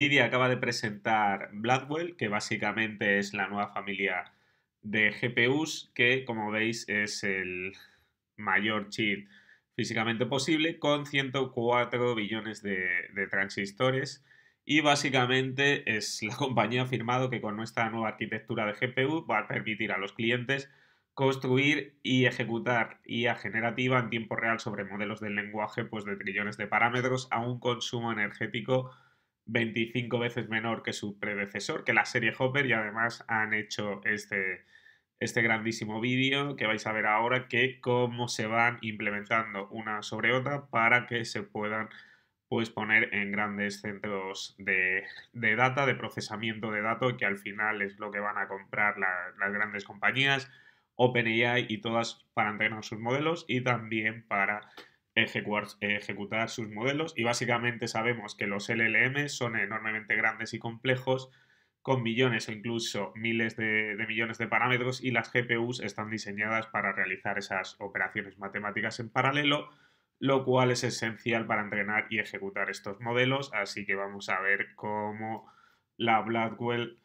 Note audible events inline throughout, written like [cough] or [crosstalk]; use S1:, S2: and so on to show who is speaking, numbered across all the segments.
S1: Nvidia acaba de presentar Blackwell, que básicamente es la nueva familia de GPUs, que como veis es el mayor chip físicamente posible, con 104 billones de, transistores. Y básicamente es la compañía ha afirmado que con nuestra nueva arquitectura de GPU va a permitir a los clientes construir y ejecutar IA generativa en tiempo real sobre modelos del lenguaje pues, de trillones de parámetros a un consumo energético 25 veces menor que su predecesor, que la serie Hopper, y además han hecho este, este grandísimo vídeo que vais a ver ahora, que cómo se van implementando una sobre otra para que se puedan pues, poner en grandes centros de, data, de procesamiento de datos, que al final es lo que van a comprar las grandes compañías, OpenAI y todas para entrenar sus modelos y también para ejecutar, sus modelos y básicamente sabemos que los LLM son enormemente grandes y complejos con millones e incluso miles de, de, millones de parámetros y las GPUs están diseñadas para realizar esas operaciones matemáticas en paralelo, lo cual es esencial para entrenar y ejecutar estos modelos, así que vamos a ver cómo la Blackwell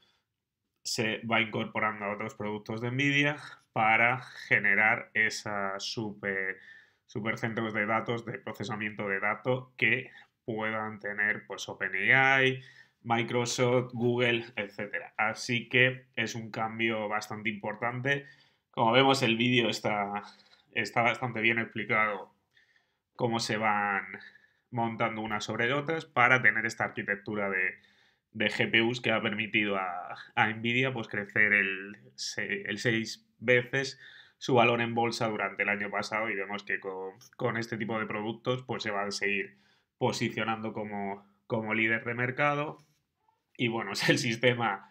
S1: se va incorporando a otros productos de NVIDIA para generar esa super supercentros de datos, de procesamiento de datos que puedan tener pues OpenAI, Microsoft, Google, etc. Así que es un cambio bastante importante. Como vemos, el vídeo está, está bastante bien explicado cómo se van montando unas sobre otras para tener esta arquitectura de, GPUs que ha permitido a, Nvidia pues, crecer el, el seis veces su valor en bolsa durante el año pasado y vemos que con, este tipo de productos pues se va a seguir posicionando como, líder de mercado. Y bueno, [laughs] el sistema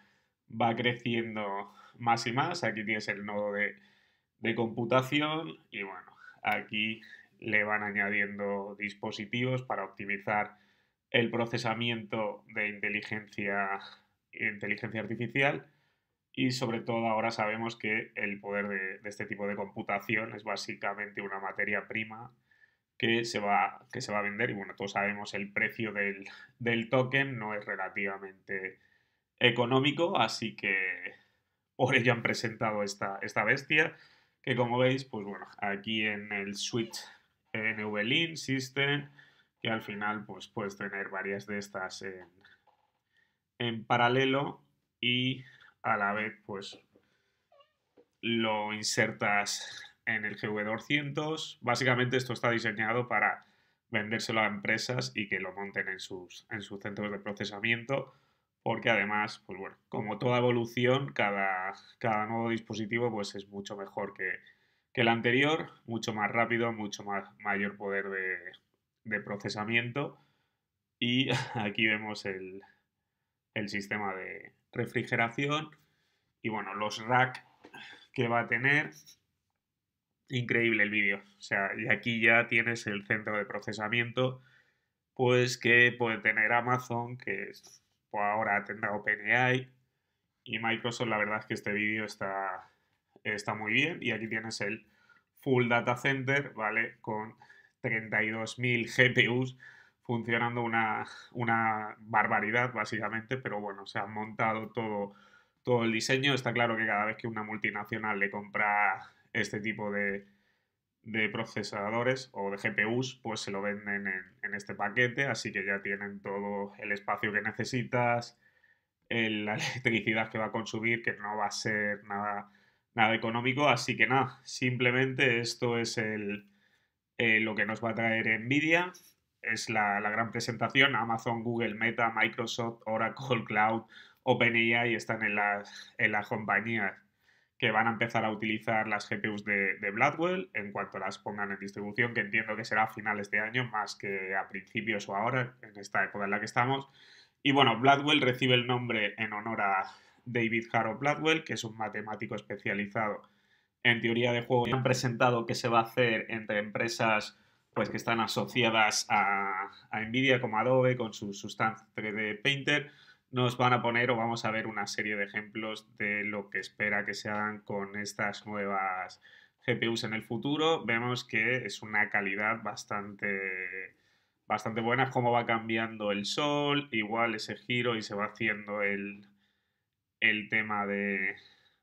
S1: va creciendo más y más. Aquí tienes el nodo de, computación y bueno, aquí le van añadiendo dispositivos para optimizar el procesamiento de inteligencia, inteligencia artificial y sobre todo ahora sabemos que el poder de, este tipo de computación es básicamente una materia prima que se va, que se va a vender y bueno, todos sabemos el precio del, token no es relativamente económico, así que por ello han presentado esta, esta bestia que como veis, pues bueno, aquí en el switch NVLink System, que al final pues puedes tener varias de estas en, en paralelo y a la vez pues lo insertas en el GV200. Básicamente esto está diseñado para vendérselo a empresas y que lo monten en sus, en sus centros de procesamiento, porque además, pues bueno, como toda evolución, cada, cada nuevo dispositivo pues es mucho mejor que, el anterior, mucho más rápido, mucho mayor poder de, procesamiento. Y [laughs] aquí vemos el sistema de, refrigeración y bueno, los rack que va a tener. Increíble el vídeo. O sea, y aquí ya tienes el centro de procesamiento, pues que puede tener Amazon, que pues, ahora tendrá OpenAI y Microsoft. La verdad es que este vídeo está, está muy bien y aquí tienes el full data center, ¿vale? Con 32.000 GPUs funcionando una, barbaridad, básicamente, pero bueno, se ha montado todo, todo el diseño. Está claro que cada vez que una multinacional le compra este tipo de, procesadores o de GPUs, pues se lo venden en, este paquete, así que ya tienen todo el espacio que necesitas, la [laughs] electricidad que va a consumir, que no va a ser nada, nada económico, así que nada, simplemente esto es el, eh, lo que nos va a traer Nvidia es la, gran presentación. Amazon, Google, Meta, Microsoft, Oracle, Cloud, OpenAI están en las, en compañías que van a empezar a utilizar las GPUs de, de, en cuanto las pongan en distribución, que entiendo que será a finales de año más que a principios o ahora, en esta época en la que estamos. Y bueno, Blackwell recibe el nombre en honor a David Harrow Blackwell, que es un matemático especializado en teoría de juego. Han presentado que se va a hacer entre empresas pues que están asociadas a, Nvidia como Adobe con su sustancia 3D Painter, nos van a poner o vamos a ver una serie de ejemplos de lo que espera que se hagan con estas nuevas GPUs en el futuro. Vemos que es una calidad bastante, bastante buena, cómo va cambiando el sol, igual ese giro y se va haciendo el, el tema de,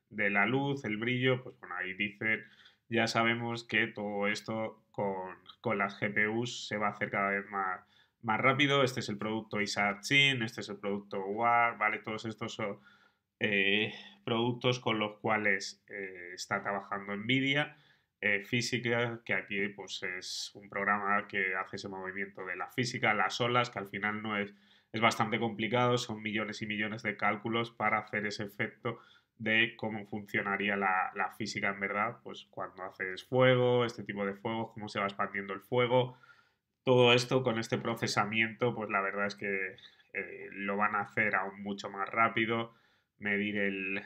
S1: de la luz, el brillo, pues bueno, ahí dicen ya sabemos que todo esto con, con las GPUs se va a hacer cada vez más, más rápido. Este es el producto Isaac-Chin, este es el producto WAR, ¿vale? Todos estos son eh, productos con los cuales eh, está trabajando NVIDIA. Eh, física, que aquí pues, es un programa que hace ese movimiento de la física, las olas, que al final no es, es bastante complicado, son millones y millones de cálculos para hacer ese efecto de cómo funcionaría la, física en verdad, pues cuando haces fuego, este tipo de fuegos, cómo se va expandiendo el fuego, todo esto con este procesamiento, pues la verdad es que eh, lo van a hacer aún mucho más rápido, medir el,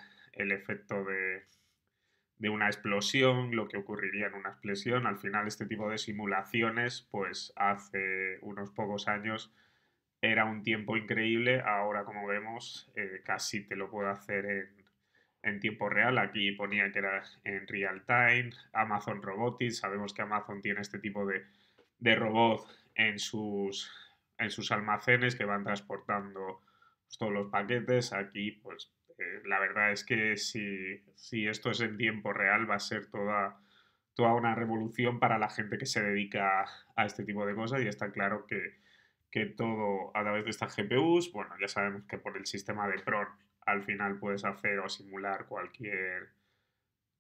S1: efecto de, una explosión, lo que ocurriría en una explosión. Al final este tipo de simulaciones, pues hace unos pocos años era un tiempo increíble, ahora como vemos eh, casi te lo puedo hacer en en tiempo real, aquí ponía que era en real time, Amazon Robotics, sabemos que Amazon tiene este tipo de, de robot en sus, en sus almacenes que van transportando pues, todos los paquetes, aquí pues eh, la verdad es que si, si, esto es en tiempo real va a ser toda, toda una revolución para la gente que se dedica a este tipo de cosas y está claro que, que todo a través de estas GPUs, bueno, ya sabemos que por el sistema de PRON al final puedes hacer o simular cualquier,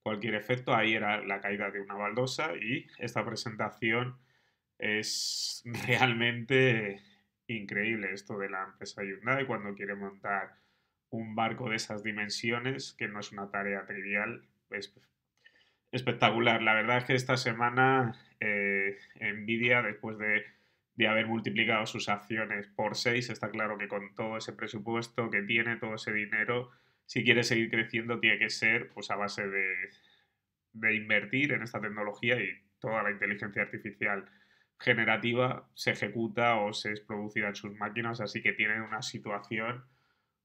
S1: cualquier efecto. Ahí era la caída de una baldosa y esta presentación es [laughs] realmente increíble esto de la empresa Hyundai cuando quiere montar un barco de esas dimensiones, que no es una tarea trivial, es espectacular. La verdad es que esta semana eh, envidia después de de haber multiplicado sus acciones por seis, está claro que con todo ese presupuesto que tiene, todo ese dinero, si quiere seguir creciendo, tiene que ser pues, a base de, de invertir en esta tecnología y toda la inteligencia artificial generativa se ejecuta o se es producida en sus máquinas, así que tiene una situación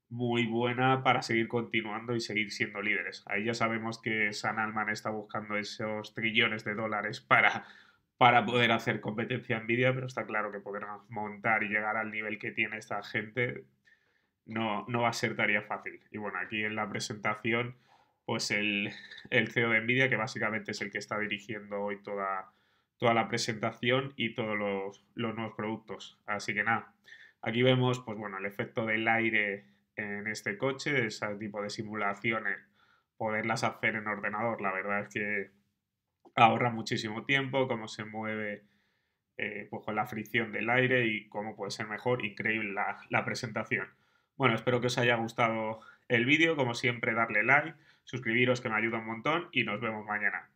S1: muy buena para seguir continuando y seguir siendo líderes. Ahí ya sabemos que San Alman está buscando esos trillones de dólares para para poder hacer competencia envidia Nvidia, pero está claro que poder montar y llegar al nivel que tiene esta gente no, no va a ser tarea fácil. Y bueno, aquí en la presentación, pues el, CEO de Nvidia, que básicamente es el que está dirigiendo hoy toda, toda la presentación y todos los, nuevos productos. Así que nada, aquí vemos pues bueno, el efecto del aire en este coche, ese tipo de simulaciones, poderlas hacer en ordenador, la verdad es que ahorra muchísimo tiempo, cómo se mueve eh, pues, con la fricción del aire y cómo puede ser mejor. Increíble la presentación. Bueno, espero que os haya gustado el vídeo. Como siempre, darle like, suscribiros que me ayuda un montón y nos vemos mañana.